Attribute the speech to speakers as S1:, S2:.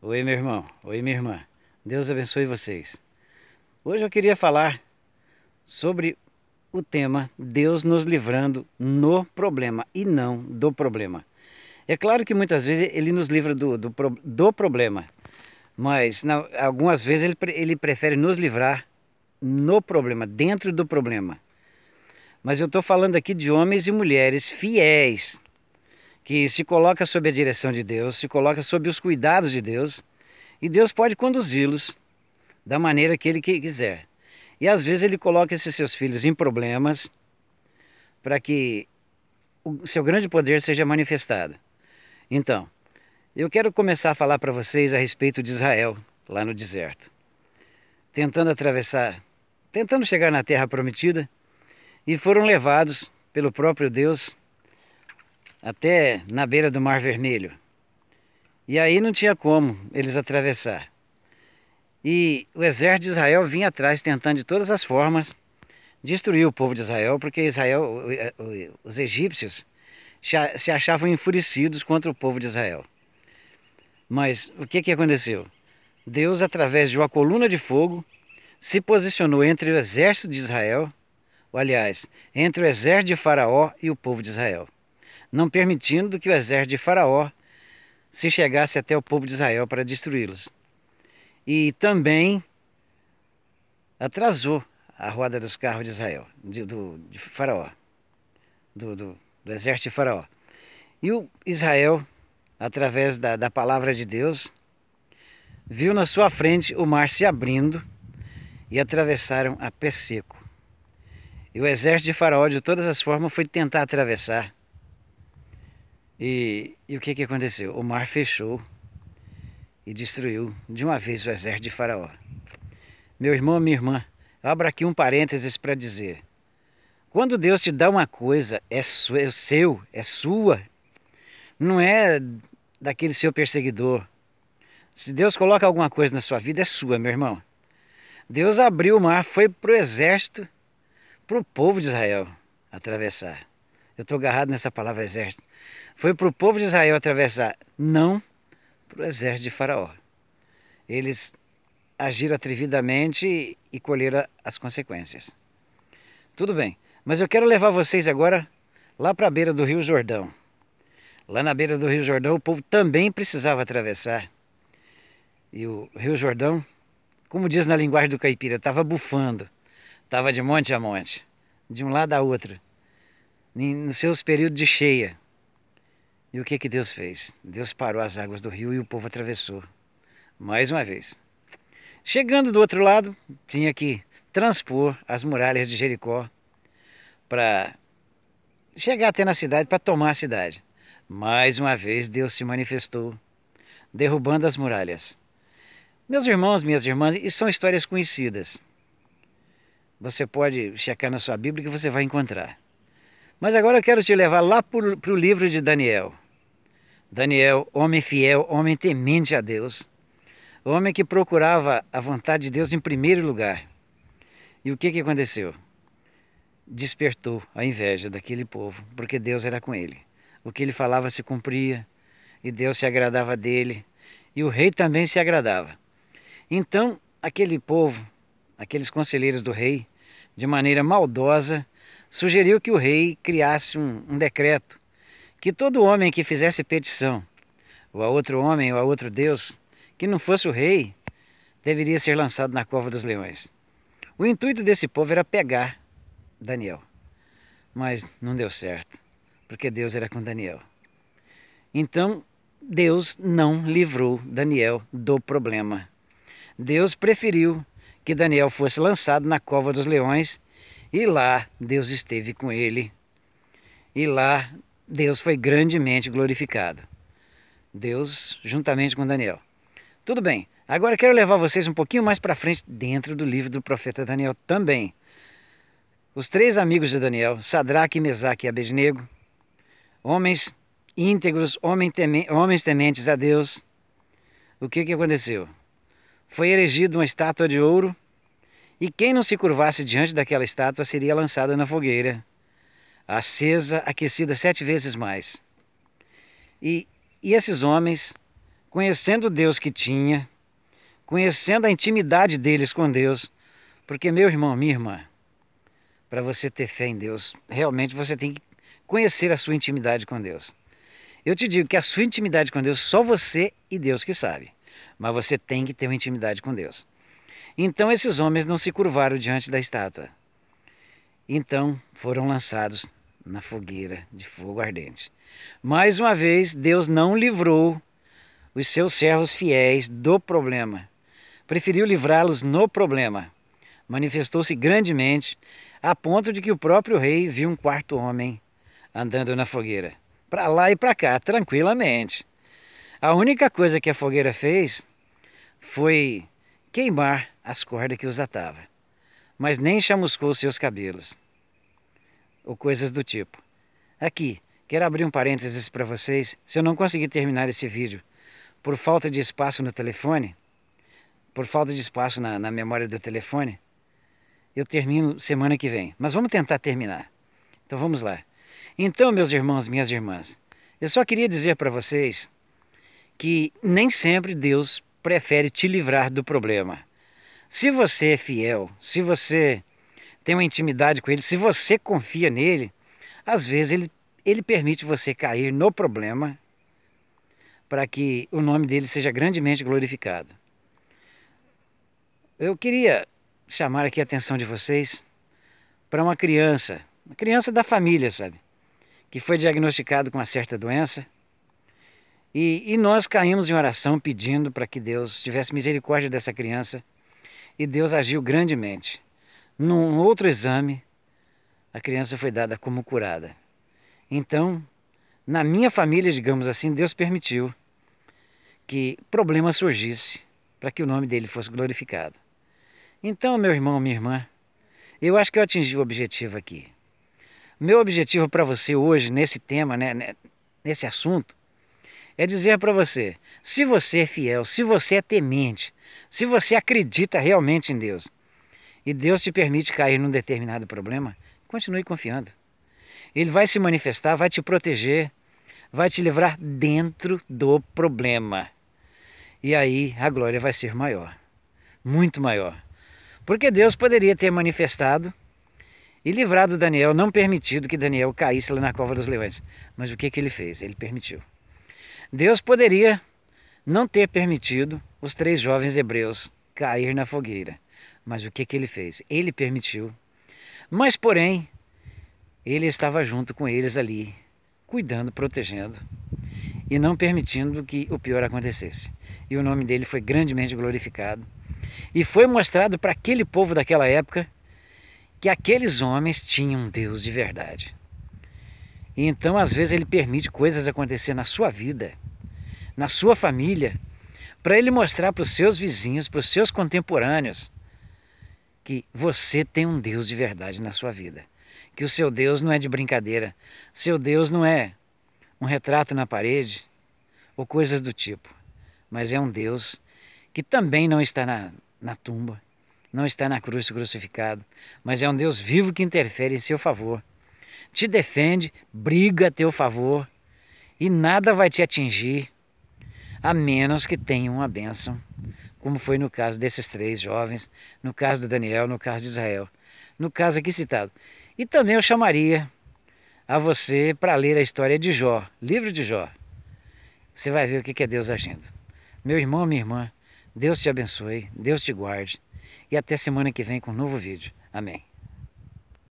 S1: Oi, meu irmão. Oi, minha irmã. Deus abençoe vocês. Hoje eu queria falar sobre o tema Deus nos livrando no problema e não do problema. É claro que muitas vezes ele nos livra do, do, do problema, mas algumas vezes ele, ele prefere nos livrar no problema, dentro do problema. Mas eu estou falando aqui de homens e mulheres fiéis que se coloca sob a direção de Deus, se coloca sob os cuidados de Deus, e Deus pode conduzi-los da maneira que Ele quiser. E às vezes Ele coloca esses seus filhos em problemas para que o seu grande poder seja manifestado. Então, eu quero começar a falar para vocês a respeito de Israel, lá no deserto, tentando atravessar, tentando chegar na terra prometida, e foram levados pelo próprio Deus até na beira do Mar Vermelho. E aí não tinha como eles atravessar. E o exército de Israel vinha atrás tentando de todas as formas destruir o povo de Israel, porque Israel, os egípcios se achavam enfurecidos contra o povo de Israel. Mas o que, que aconteceu? Deus, através de uma coluna de fogo, se posicionou entre o exército de Israel, ou, aliás, entre o exército de Faraó e o povo de Israel não permitindo que o exército de Faraó se chegasse até o povo de Israel para destruí-los. E também atrasou a roda dos carros de Israel, de, do, de Faraó, do, do, do, exército de Faraó. E o Israel, através da, da palavra de Deus, viu na sua frente o mar se abrindo e atravessaram a pé seco. E o exército de Faraó, de todas as formas, foi tentar atravessar e, e o que, que aconteceu? O mar fechou e destruiu de uma vez o exército de Faraó. Meu irmão, minha irmã, abra aqui um parênteses para dizer: quando Deus te dá uma coisa, é, é seu, é sua, não é daquele seu perseguidor. Se Deus coloca alguma coisa na sua vida, é sua, meu irmão. Deus abriu o mar, foi para o exército, para o povo de Israel atravessar. Eu estou agarrado nessa palavra exército. Foi para o povo de Israel atravessar, não para o exército de Faraó. Eles agiram atrevidamente e colheram as consequências. Tudo bem, mas eu quero levar vocês agora lá para a beira do Rio Jordão. Lá na beira do Rio Jordão, o povo também precisava atravessar. E o Rio Jordão, como diz na linguagem do caipira, estava bufando, estava de monte a monte, de um lado a outro nos seus períodos de cheia. E o que, que Deus fez? Deus parou as águas do rio e o povo atravessou. Mais uma vez. Chegando do outro lado, tinha que transpor as muralhas de Jericó para chegar até na cidade, para tomar a cidade. Mais uma vez Deus se manifestou, derrubando as muralhas. Meus irmãos, minhas irmãs, isso são histórias conhecidas. Você pode checar na sua Bíblia que você vai encontrar. Mas agora eu quero te levar lá para o livro de Daniel. Daniel, homem fiel, homem temente a Deus, homem que procurava a vontade de Deus em primeiro lugar. E o que, que aconteceu? Despertou a inveja daquele povo, porque Deus era com ele. O que ele falava se cumpria, e Deus se agradava dele, e o rei também se agradava. Então, aquele povo, aqueles conselheiros do rei, de maneira maldosa, sugeriu que o rei criasse um, um decreto que todo homem que fizesse petição, ou a outro homem, ou a outro Deus, que não fosse o rei, deveria ser lançado na cova dos leões. O intuito desse povo era pegar Daniel, mas não deu certo, porque Deus era com Daniel. Então, Deus não livrou Daniel do problema. Deus preferiu que Daniel fosse lançado na cova dos leões e lá Deus esteve com ele. E lá Deus foi grandemente glorificado. Deus juntamente com Daniel. Tudo bem. Agora quero levar vocês um pouquinho mais para frente dentro do livro do profeta Daniel também. Os três amigos de Daniel, Sadraque, Mesaque e Abednego, homens íntegros, homens tementes a Deus, o que, que aconteceu? Foi erigida uma estátua de ouro e quem não se curvasse diante daquela estátua seria lançado na fogueira, acesa, aquecida sete vezes mais. E, e esses homens, conhecendo o Deus que tinha, conhecendo a intimidade deles com Deus, porque, meu irmão, minha irmã, para você ter fé em Deus, realmente você tem que conhecer a sua intimidade com Deus. Eu te digo que a sua intimidade com Deus, só você e Deus que sabe. Mas você tem que ter uma intimidade com Deus. Então esses homens não se curvaram diante da estátua. Então foram lançados na fogueira de fogo ardente. Mais uma vez, Deus não livrou os seus servos fiéis do problema. Preferiu livrá-los no problema. Manifestou-se grandemente, a ponto de que o próprio rei viu um quarto homem andando na fogueira, para lá e para cá, tranquilamente. A única coisa que a fogueira fez foi queimar as cordas que os atava, mas nem chamuscou seus cabelos, ou coisas do tipo. Aqui, quero abrir um parênteses para vocês, se eu não conseguir terminar esse vídeo por falta de espaço no telefone, por falta de espaço na, na memória do telefone, eu termino semana que vem. Mas vamos tentar terminar. Então vamos lá. Então, meus irmãos, minhas irmãs, eu só queria dizer para vocês que nem sempre Deus prefere te livrar do problema. Se você é fiel, se você tem uma intimidade com ele, se você confia nele, às vezes ele, ele permite você cair no problema para que o nome dele seja grandemente glorificado. Eu queria chamar aqui a atenção de vocês para uma criança, uma criança da família, sabe, que foi diagnosticado com uma certa doença e, e nós caímos em oração pedindo para que Deus tivesse misericórdia dessa criança. E Deus agiu grandemente. Num outro exame, a criança foi dada como curada. Então, na minha família, digamos assim, Deus permitiu que problema surgisse para que o nome dele fosse glorificado. Então, meu irmão, minha irmã, eu acho que eu atingi o objetivo aqui. Meu objetivo para você hoje, nesse tema, né, né nesse assunto, é dizer para você: se você é fiel, se você é temente, se você acredita realmente em Deus e Deus te permite cair num determinado problema, continue confiando. Ele vai se manifestar, vai te proteger, vai te livrar dentro do problema. E aí a glória vai ser maior, muito maior. Porque Deus poderia ter manifestado e livrado Daniel, não permitido que Daniel caísse lá na cova dos leões. Mas o que, que ele fez? Ele permitiu. Deus poderia não ter permitido os três jovens hebreus cair na fogueira. Mas o que, que ele fez? Ele permitiu. Mas, porém, ele estava junto com eles ali, cuidando, protegendo e não permitindo que o pior acontecesse. E o nome dele foi grandemente glorificado. E foi mostrado para aquele povo daquela época que aqueles homens tinham um Deus de verdade. Então, às vezes, ele permite coisas acontecer na sua vida, na sua família, para ele mostrar para os seus vizinhos, para os seus contemporâneos, que você tem um Deus de verdade na sua vida. Que o seu Deus não é de brincadeira, seu Deus não é um retrato na parede ou coisas do tipo, mas é um Deus que também não está na, na tumba, não está na cruz crucificado, mas é um Deus vivo que interfere em seu favor te defende, briga a teu favor e nada vai te atingir, a menos que tenha uma bênção, como foi no caso desses três jovens, no caso de Daniel, no caso de Israel, no caso aqui citado. E também eu chamaria a você para ler a história de Jó, livro de Jó. Você vai ver o que é Deus agindo. Meu irmão, minha irmã, Deus te abençoe, Deus te guarde e até semana que vem com um novo vídeo. Amém.